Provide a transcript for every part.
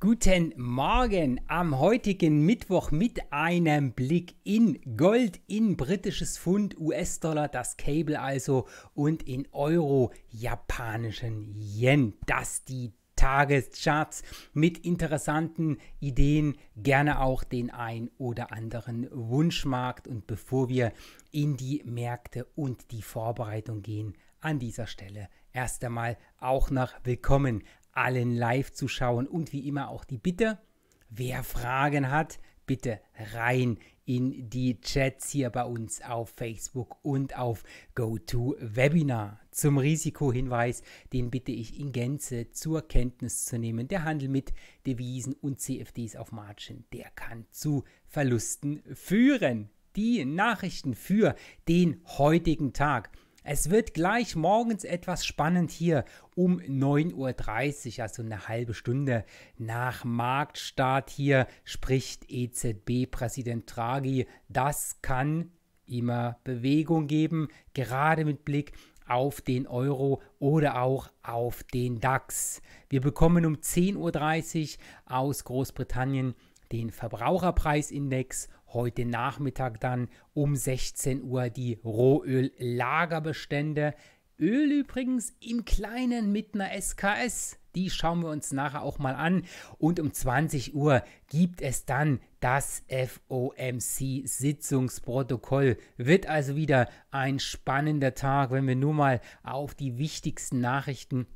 Guten Morgen am heutigen Mittwoch mit einem Blick in Gold, in britisches Pfund, US-Dollar, das Cable also und in Euro, japanischen Yen. Das die Tagescharts mit interessanten Ideen, gerne auch den ein oder anderen Wunschmarkt. Und bevor wir in die Märkte und die Vorbereitung gehen, an dieser Stelle erst einmal auch noch willkommen allen live zu schauen. Und wie immer auch die Bitte, wer Fragen hat, bitte rein in die Chats hier bei uns auf Facebook und auf GoToWebinar. Zum Risikohinweis, den bitte ich in Gänze zur Kenntnis zu nehmen. Der Handel mit Devisen und CFDs auf Margin, der kann zu Verlusten führen. Die Nachrichten für den heutigen Tag. Es wird gleich morgens etwas spannend hier um 9.30 Uhr, also eine halbe Stunde nach Marktstart hier, spricht EZB-Präsident Draghi. Das kann immer Bewegung geben, gerade mit Blick auf den Euro oder auch auf den DAX. Wir bekommen um 10.30 Uhr aus Großbritannien den Verbraucherpreisindex heute Nachmittag dann um 16 Uhr die Rohöllagerbestände. Öl übrigens im Kleinen mit einer SKS. Die schauen wir uns nachher auch mal an. Und um 20 Uhr gibt es dann das FOMC-Sitzungsprotokoll. Wird also wieder ein spannender Tag, wenn wir nur mal auf die wichtigsten Nachrichten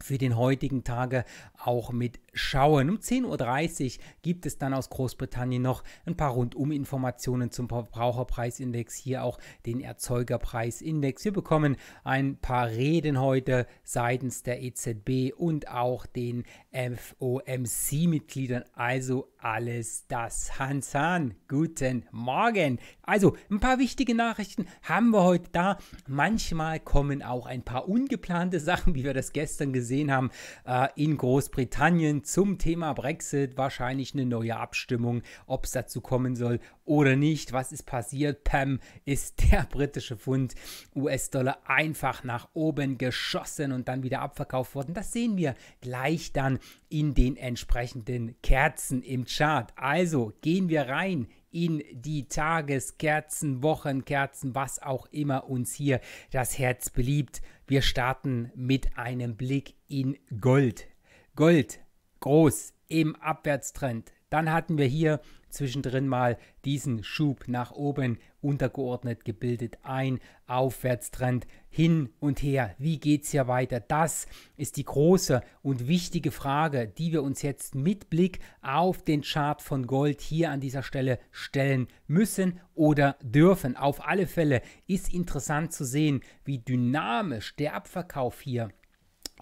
für den heutigen Tage auch mit schauen. Um 10.30 Uhr gibt es dann aus Großbritannien noch ein paar Rundum-Informationen zum Verbraucherpreisindex, hier auch den Erzeugerpreisindex. Wir bekommen ein paar Reden heute seitens der EZB und auch den FOMC-Mitgliedern. Also alles das. Hans Hahn, guten Morgen. Also ein paar wichtige Nachrichten haben wir heute da. Manchmal kommen auch ein paar ungeplante Sachen, wie wir das gestern gesehen haben, äh, in Großbritannien zum Thema Brexit wahrscheinlich eine neue Abstimmung, ob es dazu kommen soll oder nicht. Was ist passiert? Pam ist der britische Pfund US-Dollar einfach nach oben geschossen und dann wieder abverkauft worden. Das sehen wir gleich dann in den entsprechenden Kerzen im Chart. Also gehen wir rein in die Tageskerzen, Wochenkerzen, was auch immer uns hier das Herz beliebt. Wir starten mit einem Blick in Gold. Gold groß im Abwärtstrend. Dann hatten wir hier zwischendrin mal diesen Schub nach oben untergeordnet gebildet, ein Aufwärtstrend hin und her. Wie geht es hier weiter? Das ist die große und wichtige Frage, die wir uns jetzt mit Blick auf den Chart von Gold hier an dieser Stelle stellen müssen oder dürfen. Auf alle Fälle ist interessant zu sehen, wie dynamisch der Abverkauf hier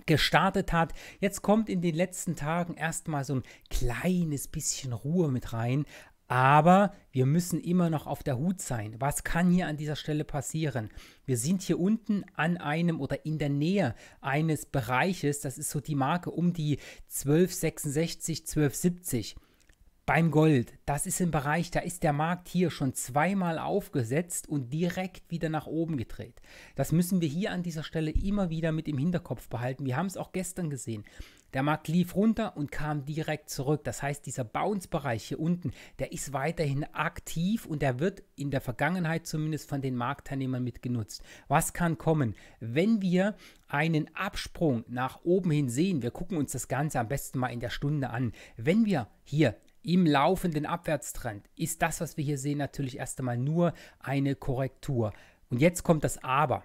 gestartet hat. Jetzt kommt in den letzten Tagen erstmal so ein kleines bisschen Ruhe mit rein. Aber wir müssen immer noch auf der Hut sein. Was kann hier an dieser Stelle passieren? Wir sind hier unten an einem oder in der Nähe eines Bereiches, das ist so die Marke um die 1266, 1270. Beim Gold, das ist ein Bereich, da ist der Markt hier schon zweimal aufgesetzt und direkt wieder nach oben gedreht. Das müssen wir hier an dieser Stelle immer wieder mit im Hinterkopf behalten. Wir haben es auch gestern gesehen. Der Markt lief runter und kam direkt zurück. Das heißt, dieser Bounce-Bereich hier unten, der ist weiterhin aktiv und der wird in der Vergangenheit zumindest von den Marktteilnehmern mitgenutzt. Was kann kommen, wenn wir einen Absprung nach oben hin sehen? Wir gucken uns das Ganze am besten mal in der Stunde an. Wenn wir hier im laufenden Abwärtstrend ist das, was wir hier sehen, natürlich erst einmal nur eine Korrektur. Und jetzt kommt das Aber.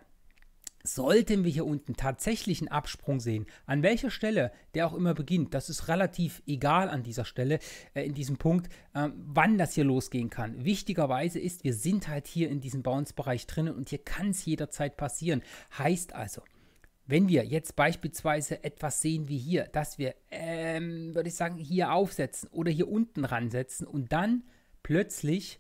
Sollten wir hier unten tatsächlich einen Absprung sehen, an welcher Stelle der auch immer beginnt, das ist relativ egal an dieser Stelle, äh, in diesem Punkt, äh, wann das hier losgehen kann. Wichtigerweise ist, wir sind halt hier in diesem Bounce-Bereich drinnen und hier kann es jederzeit passieren. Heißt also, wenn wir jetzt beispielsweise etwas sehen wie hier, dass wir, ähm, würde ich sagen, hier aufsetzen oder hier unten ransetzen und dann plötzlich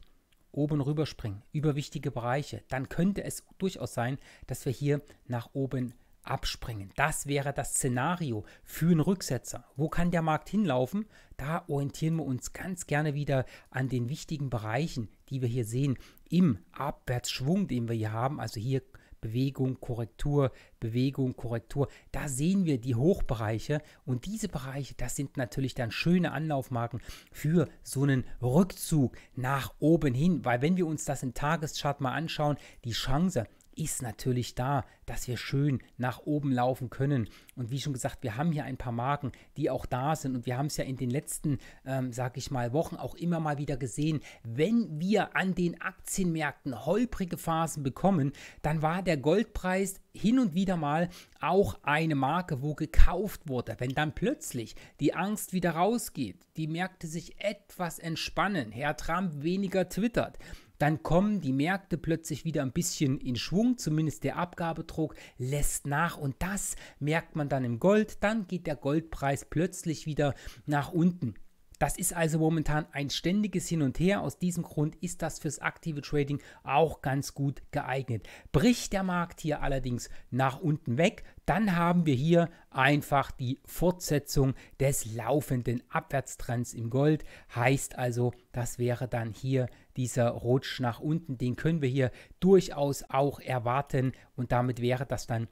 oben rüberspringen über wichtige Bereiche, dann könnte es durchaus sein, dass wir hier nach oben abspringen. Das wäre das Szenario für einen Rücksetzer. Wo kann der Markt hinlaufen? Da orientieren wir uns ganz gerne wieder an den wichtigen Bereichen, die wir hier sehen im Abwärtsschwung, den wir hier haben. Also hier Bewegung, Korrektur, Bewegung, Korrektur. Da sehen wir die Hochbereiche und diese Bereiche, das sind natürlich dann schöne Anlaufmarken für so einen Rückzug nach oben hin, weil wenn wir uns das im Tageschart mal anschauen, die Chance, ist natürlich da, dass wir schön nach oben laufen können. Und wie schon gesagt, wir haben hier ein paar Marken, die auch da sind. Und wir haben es ja in den letzten, ähm, sag ich mal, Wochen auch immer mal wieder gesehen. Wenn wir an den Aktienmärkten holprige Phasen bekommen, dann war der Goldpreis hin und wieder mal auch eine Marke, wo gekauft wurde. Wenn dann plötzlich die Angst wieder rausgeht, die Märkte sich etwas entspannen, Herr Trump weniger twittert dann kommen die Märkte plötzlich wieder ein bisschen in Schwung, zumindest der Abgabedruck lässt nach und das merkt man dann im Gold, dann geht der Goldpreis plötzlich wieder nach unten. Das ist also momentan ein ständiges Hin und Her. Aus diesem Grund ist das fürs aktive Trading auch ganz gut geeignet. Bricht der Markt hier allerdings nach unten weg, dann haben wir hier einfach die Fortsetzung des laufenden Abwärtstrends im Gold. Heißt also, das wäre dann hier dieser Rutsch nach unten. Den können wir hier durchaus auch erwarten und damit wäre das dann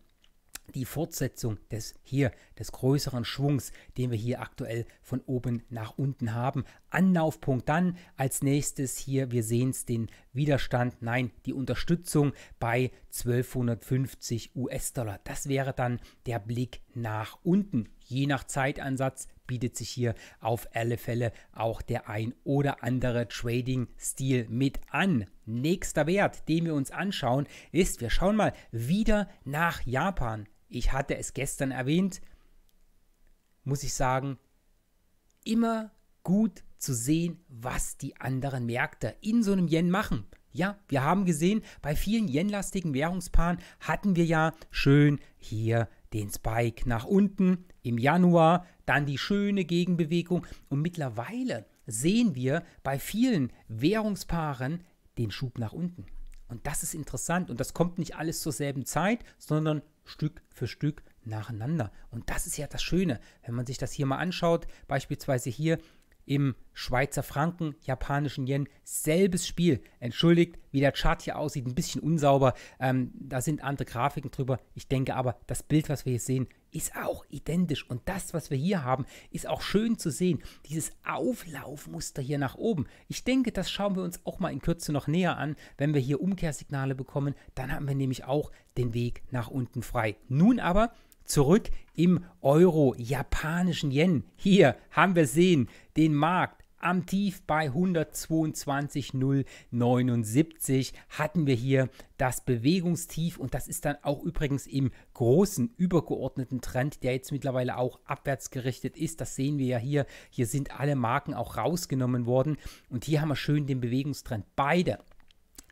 die Fortsetzung des hier, des größeren Schwungs, den wir hier aktuell von oben nach unten haben. Anlaufpunkt dann als nächstes hier, wir sehen es, den Widerstand, nein, die Unterstützung bei 1250 US-Dollar. Das wäre dann der Blick nach unten. Je nach Zeitansatz bietet sich hier auf alle Fälle auch der ein oder andere Trading-Stil mit an. Nächster Wert, den wir uns anschauen, ist, wir schauen mal wieder nach Japan ich hatte es gestern erwähnt, muss ich sagen, immer gut zu sehen, was die anderen Märkte in so einem Yen machen. Ja, wir haben gesehen, bei vielen yenlastigen Währungspaaren hatten wir ja schön hier den Spike nach unten im Januar, dann die schöne Gegenbewegung und mittlerweile sehen wir bei vielen Währungspaaren den Schub nach unten. Und das ist interessant und das kommt nicht alles zur selben Zeit, sondern Stück für Stück nacheinander. Und das ist ja das Schöne, wenn man sich das hier mal anschaut, beispielsweise hier im Schweizer Franken, japanischen Yen, selbes Spiel. Entschuldigt, wie der Chart hier aussieht, ein bisschen unsauber. Ähm, da sind andere Grafiken drüber. Ich denke aber, das Bild, was wir hier sehen, ist auch identisch. Und das, was wir hier haben, ist auch schön zu sehen. Dieses Auflaufmuster hier nach oben. Ich denke, das schauen wir uns auch mal in Kürze noch näher an. Wenn wir hier Umkehrsignale bekommen, dann haben wir nämlich auch den Weg nach unten frei. Nun aber zurück im Euro, japanischen Yen. Hier haben wir sehen, den Markt am Tief bei 122,079 hatten wir hier das Bewegungstief und das ist dann auch übrigens im großen übergeordneten Trend, der jetzt mittlerweile auch abwärts gerichtet ist. Das sehen wir ja hier. Hier sind alle Marken auch rausgenommen worden und hier haben wir schön den Bewegungstrend. Beide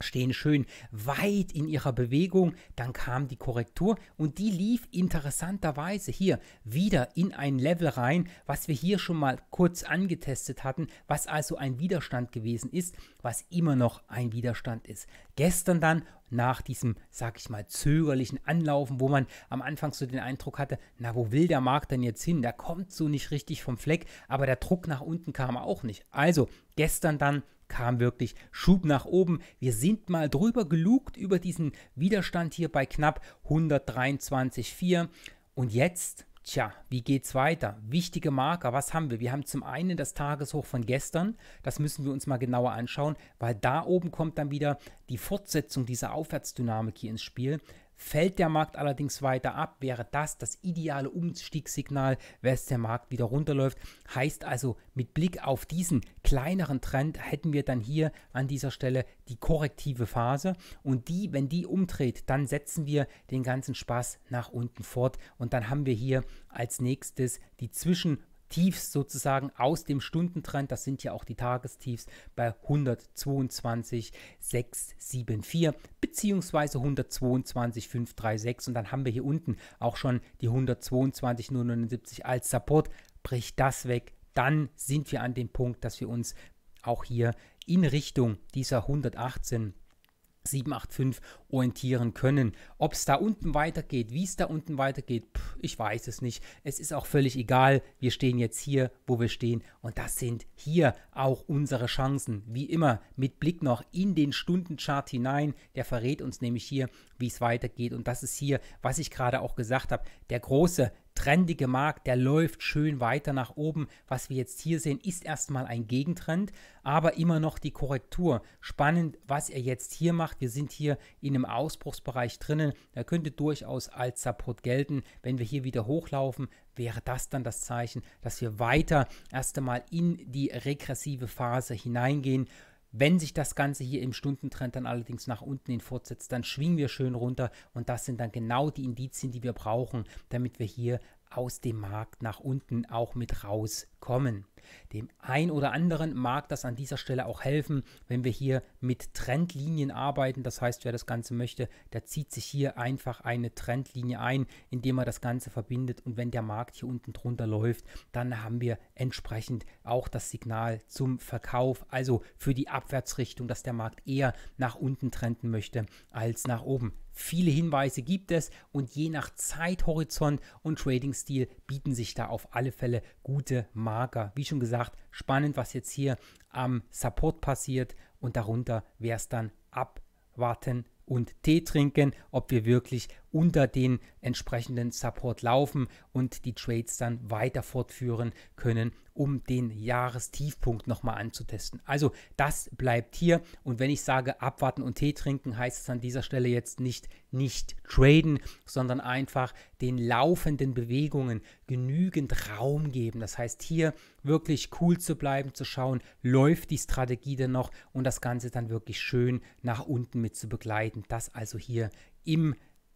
stehen schön weit in ihrer Bewegung, dann kam die Korrektur und die lief interessanterweise hier wieder in ein Level rein, was wir hier schon mal kurz angetestet hatten, was also ein Widerstand gewesen ist, was immer noch ein Widerstand ist. Gestern dann nach diesem, sag ich mal, zögerlichen Anlaufen, wo man am Anfang so den Eindruck hatte, na, wo will der Markt denn jetzt hin? Der kommt so nicht richtig vom Fleck, aber der Druck nach unten kam auch nicht. Also gestern dann kam wirklich Schub nach oben. Wir sind mal drüber gelugt über diesen Widerstand hier bei knapp 123,4 und jetzt Tja, wie geht's weiter? Wichtige Marker, was haben wir? Wir haben zum einen das Tageshoch von gestern, das müssen wir uns mal genauer anschauen, weil da oben kommt dann wieder die Fortsetzung dieser Aufwärtsdynamik hier ins Spiel. Fällt der Markt allerdings weiter ab, wäre das das ideale Umstiegssignal, wenn der Markt wieder runterläuft. Heißt also, mit Blick auf diesen kleineren Trend hätten wir dann hier an dieser Stelle die korrektive Phase und die, wenn die umdreht, dann setzen wir den ganzen Spaß nach unten fort und dann haben wir hier als nächstes die Zwischen Tiefs sozusagen aus dem Stundentrend, das sind ja auch die Tagestiefs bei 122,674 bzw. 122,536 und dann haben wir hier unten auch schon die 122,079 als Support. Bricht das weg, dann sind wir an dem Punkt, dass wir uns auch hier in Richtung dieser 118 785 orientieren können. Ob es da unten weitergeht, wie es da unten weitergeht, pff, ich weiß es nicht. Es ist auch völlig egal. Wir stehen jetzt hier, wo wir stehen. Und das sind hier auch unsere Chancen. Wie immer, mit Blick noch in den Stundenchart hinein. Der verrät uns nämlich hier, wie es weitergeht. Und das ist hier, was ich gerade auch gesagt habe, der große trendige Markt, der läuft schön weiter nach oben. Was wir jetzt hier sehen, ist erstmal ein Gegentrend, aber immer noch die Korrektur. Spannend, was er jetzt hier macht. Wir sind hier in einem Ausbruchsbereich drinnen. Er könnte durchaus als Support gelten. Wenn wir hier wieder hochlaufen, wäre das dann das Zeichen, dass wir weiter erst einmal in die regressive Phase hineingehen. Wenn sich das Ganze hier im Stundentrend dann allerdings nach unten hin fortsetzt, dann schwingen wir schön runter und das sind dann genau die Indizien, die wir brauchen, damit wir hier aus dem Markt nach unten auch mit raus kommen. Dem ein oder anderen mag das an dieser Stelle auch helfen, wenn wir hier mit Trendlinien arbeiten. Das heißt, wer das Ganze möchte, der zieht sich hier einfach eine Trendlinie ein, indem er das Ganze verbindet. Und wenn der Markt hier unten drunter läuft, dann haben wir entsprechend auch das Signal zum Verkauf, also für die Abwärtsrichtung, dass der Markt eher nach unten trenden möchte als nach oben. Viele Hinweise gibt es und je nach Zeithorizont und Trading-Stil bieten sich da auf alle Fälle gute Marken Marker. Wie schon gesagt, spannend, was jetzt hier am Support passiert und darunter wäre es dann abwarten und Tee trinken, ob wir wirklich unter den entsprechenden Support laufen und die Trades dann weiter fortführen können, um den Jahrestiefpunkt nochmal anzutesten. Also das bleibt hier und wenn ich sage abwarten und Tee trinken, heißt es an dieser Stelle jetzt nicht nicht traden, sondern einfach den laufenden Bewegungen genügend Raum geben. Das heißt hier wirklich cool zu bleiben, zu schauen, läuft die Strategie denn noch und das Ganze dann wirklich schön nach unten mit zu begleiten. Das also hier im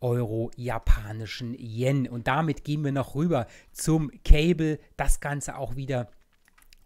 Euro japanischen Yen. Und damit gehen wir noch rüber zum Cable. Das Ganze auch wieder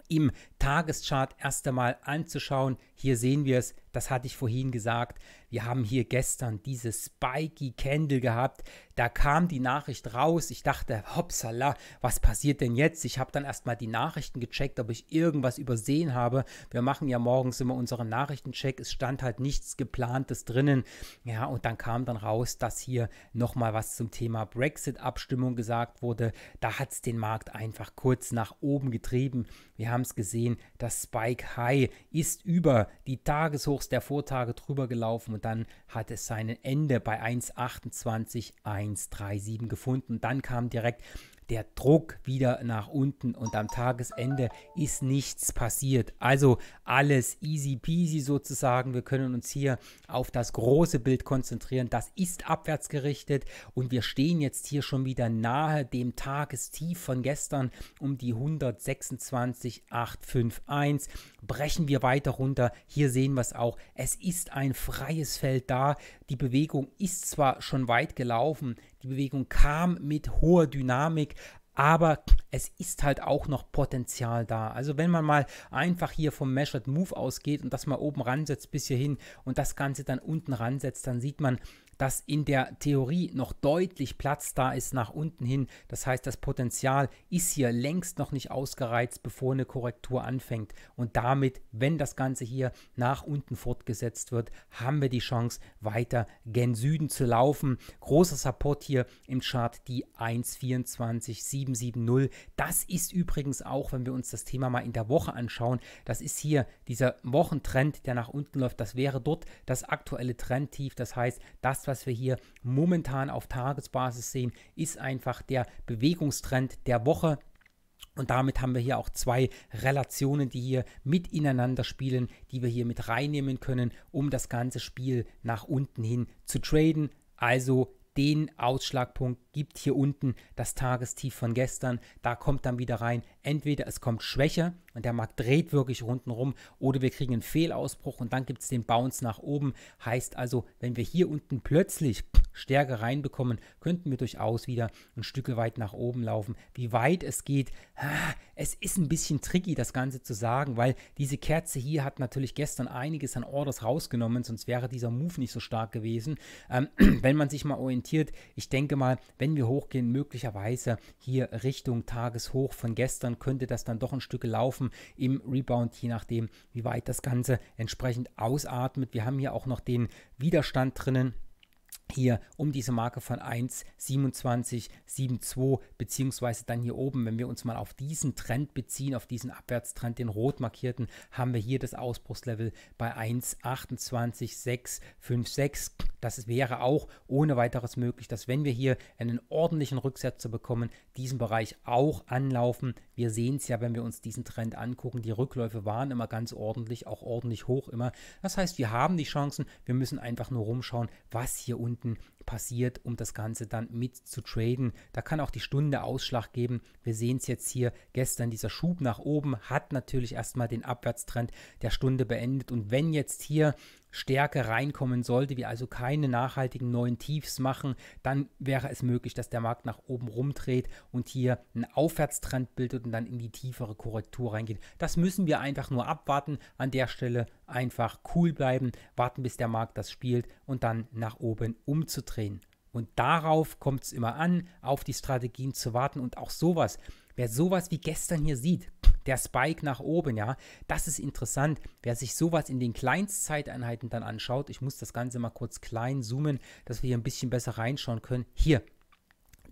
im Tageschart erst einmal anzuschauen. Hier sehen wir es, das hatte ich vorhin gesagt. Wir haben hier gestern diese spiky Candle gehabt. Da kam die Nachricht raus. Ich dachte, hoppsala, was passiert denn jetzt? Ich habe dann erstmal die Nachrichten gecheckt, ob ich irgendwas übersehen habe. Wir machen ja morgens immer unseren Nachrichtencheck. Es stand halt nichts geplantes drinnen. Ja, und dann kam dann raus, dass hier nochmal was zum Thema Brexit-Abstimmung gesagt wurde. Da hat es den Markt einfach kurz nach oben getrieben. Wir haben es gesehen das Spike High ist über die Tageshochs der Vortage drüber gelaufen und dann hat es sein Ende bei 1,28, 1,37 gefunden. Dann kam direkt der Druck wieder nach unten und am Tagesende ist nichts passiert. Also alles easy peasy sozusagen. Wir können uns hier auf das große Bild konzentrieren. Das ist abwärts gerichtet und wir stehen jetzt hier schon wieder nahe dem Tagestief von gestern um die 126,851. Brechen wir weiter runter. Hier sehen wir es auch. Es ist ein freies Feld da. Die Bewegung ist zwar schon weit gelaufen, die Bewegung kam mit hoher Dynamik, aber es ist halt auch noch Potenzial da. Also wenn man mal einfach hier vom Measured Move ausgeht und das mal oben ransetzt bis hierhin und das Ganze dann unten ransetzt, dann sieht man, dass in der Theorie noch deutlich Platz da ist nach unten hin. Das heißt, das Potenzial ist hier längst noch nicht ausgereizt, bevor eine Korrektur anfängt. Und damit, wenn das Ganze hier nach unten fortgesetzt wird, haben wir die Chance, weiter gen Süden zu laufen. Großer Support hier im Chart, die 1,24770. Das ist übrigens auch, wenn wir uns das Thema mal in der Woche anschauen, das ist hier dieser Wochentrend, der nach unten läuft. Das wäre dort das aktuelle Trendtief. Das heißt, das was wir hier momentan auf Tagesbasis sehen, ist einfach der Bewegungstrend der Woche. Und damit haben wir hier auch zwei Relationen, die hier mit ineinander spielen, die wir hier mit reinnehmen können, um das ganze Spiel nach unten hin zu traden. Also den Ausschlagpunkt gibt hier unten das Tagestief von gestern. Da kommt dann wieder rein, entweder es kommt Schwäche und der Markt dreht wirklich rundenrum oder wir kriegen einen Fehlausbruch und dann gibt es den Bounce nach oben. Heißt also, wenn wir hier unten plötzlich Stärke reinbekommen, könnten wir durchaus wieder ein Stück weit nach oben laufen. Wie weit es geht, es ist ein bisschen tricky, das Ganze zu sagen, weil diese Kerze hier hat natürlich gestern einiges an Orders rausgenommen, sonst wäre dieser Move nicht so stark gewesen. Ähm, wenn man sich mal orientiert, ich denke mal, wenn wir hochgehen, möglicherweise hier Richtung Tageshoch von gestern, könnte das dann doch ein Stück laufen im Rebound, je nachdem, wie weit das Ganze entsprechend ausatmet. Wir haben hier auch noch den Widerstand drinnen hier um diese Marke von 1,2772 beziehungsweise dann hier oben, wenn wir uns mal auf diesen Trend beziehen, auf diesen Abwärtstrend, den rot markierten, haben wir hier das Ausbruchslevel bei 1,28656 das wäre auch ohne weiteres möglich, dass wenn wir hier einen ordentlichen Rücksetzer bekommen, diesen Bereich auch anlaufen. Wir sehen es ja, wenn wir uns diesen Trend angucken. Die Rückläufe waren immer ganz ordentlich, auch ordentlich hoch immer. Das heißt, wir haben die Chancen. Wir müssen einfach nur rumschauen, was hier unten passiert, um das Ganze dann mit zu traden. Da kann auch die Stunde Ausschlag geben. Wir sehen es jetzt hier gestern, dieser Schub nach oben hat natürlich erstmal den Abwärtstrend der Stunde beendet. Und wenn jetzt hier Stärke reinkommen sollte, wir also keine nachhaltigen neuen Tiefs machen, dann wäre es möglich, dass der Markt nach oben rumdreht und hier einen Aufwärtstrend bildet und dann in die tiefere Korrektur reingeht. Das müssen wir einfach nur abwarten. An der Stelle einfach cool bleiben, warten, bis der Markt das spielt und dann nach oben umzudrehen. Und darauf kommt es immer an, auf die Strategien zu warten und auch sowas Wer sowas wie gestern hier sieht, der Spike nach oben, ja, das ist interessant. Wer sich sowas in den Kleinstzeiteinheiten dann anschaut, ich muss das Ganze mal kurz klein zoomen, dass wir hier ein bisschen besser reinschauen können. Hier,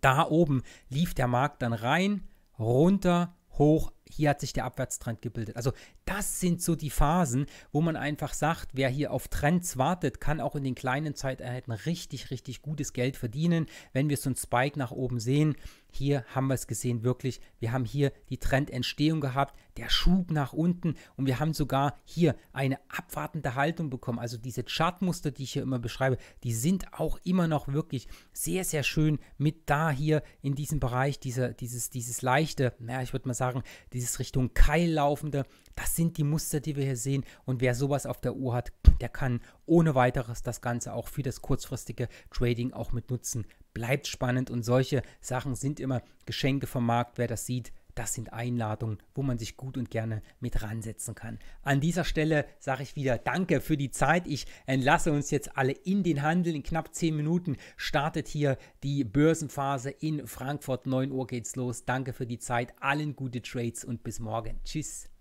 da oben lief der Markt dann rein, runter, hoch, hier hat sich der Abwärtstrend gebildet. Also das sind so die Phasen, wo man einfach sagt, wer hier auf Trends wartet, kann auch in den kleinen Zeiteinheiten richtig, richtig gutes Geld verdienen. Wenn wir so einen Spike nach oben sehen, hier haben wir es gesehen, wirklich. Wir haben hier die Trendentstehung gehabt, der Schub nach unten und wir haben sogar hier eine abwartende Haltung bekommen. Also diese Chartmuster, die ich hier immer beschreibe, die sind auch immer noch wirklich sehr, sehr schön mit da hier in diesem Bereich, dieser, dieses, dieses leichte, naja, ich würde mal sagen, dieses Richtung Keil laufende, das sind die Muster, die wir hier sehen. Und wer sowas auf der Uhr hat, der kann ohne weiteres das Ganze auch für das kurzfristige Trading auch mit nutzen. Bleibt spannend und solche Sachen sind immer Geschenke vom Markt. Wer das sieht, das sind Einladungen, wo man sich gut und gerne mit ransetzen kann. An dieser Stelle sage ich wieder Danke für die Zeit. Ich entlasse uns jetzt alle in den Handel. In knapp 10 Minuten startet hier die Börsenphase in Frankfurt. 9 Uhr geht's los. Danke für die Zeit. Allen gute Trades und bis morgen. Tschüss.